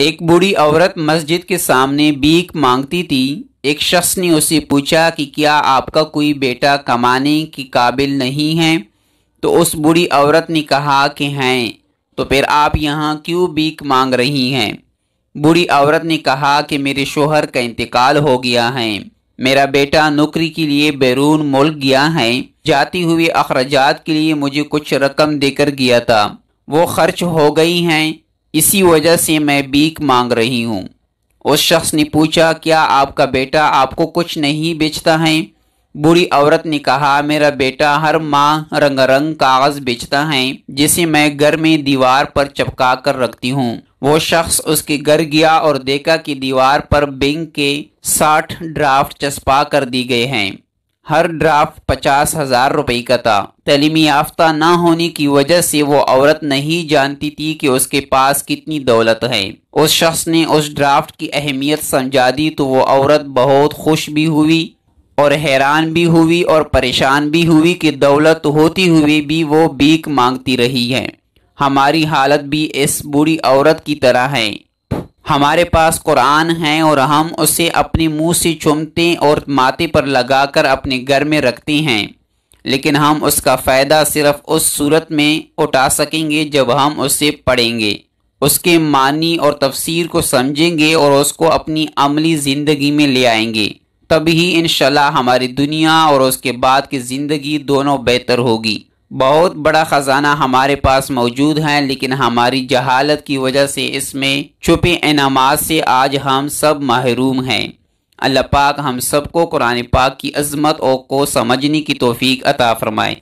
एक बूढ़ी औरत मस्जिद के सामने बीक मांगती थी एक शख्स ने उसे पूछा कि क्या आपका कोई बेटा कमाने के काबिल नहीं है तो उस बूढ़ी औरत ने कहा कि हैं तो फिर आप यहाँ क्यों बीक मांग रही हैं बूढ़ी औरत ने कहा कि मेरे शोहर का इंतकाल हो गया है मेरा बेटा नौकरी के लिए बैरून मुल्क गया है जाती हुई अखराजात के लिए मुझे कुछ रकम देकर गया था वो खर्च हो गई हैं इसी वजह से मैं बीक मांग रही हूँ उस शख्स ने पूछा क्या आपका बेटा आपको कुछ नहीं बेचता है बुरी औरत ने कहा मेरा बेटा हर माह रंगारंग कागज बेचता है जिसे मैं घर में दीवार पर चपका कर रखती हूँ वो शख्स उसके घर गया और देखा कि दीवार पर बैंक के साठ ड्राफ्ट चस्पा कर दी गए हैं हर ड्राफ्ट पचास हजार रुपये का था तलीमी याफ्ता ना होने की वजह से वो औरत नहीं जानती थी कि उसके पास कितनी दौलत है उस शख्स ने उस ड्राफ्ट की अहमियत समझा दी तो वो औरत बहुत खुश भी हुई और हैरान भी हुई और परेशान भी हुई कि दौलत होती हुई भी वो बीक मांगती रही है हमारी हालत भी इस बुरी औरत की तरह है हमारे पास कुरान है और हम उसे अपने मुंह से चुमते और माथे पर लगाकर अपने घर में रखते हैं लेकिन हम उसका फ़ायदा सिर्फ उस सूरत में उठा सकेंगे जब हम उसे पढ़ेंगे उसके मानी और तफसीर को समझेंगे और उसको अपनी अमली ज़िंदगी में ले आएंगे तभी इन हमारी दुनिया और उसके बाद की ज़िंदगी दोनों बेहतर होगी बहुत बड़ा ख़जाना हमारे पास मौजूद है लेकिन हमारी जहालत की वजह से इसमें छुपे इनाम से आज हम सब महरूम हैं अल्लाह पाक हम सबको कुरान पाक की अजमत और को समझने की तोफ़ी अता फ़रमाए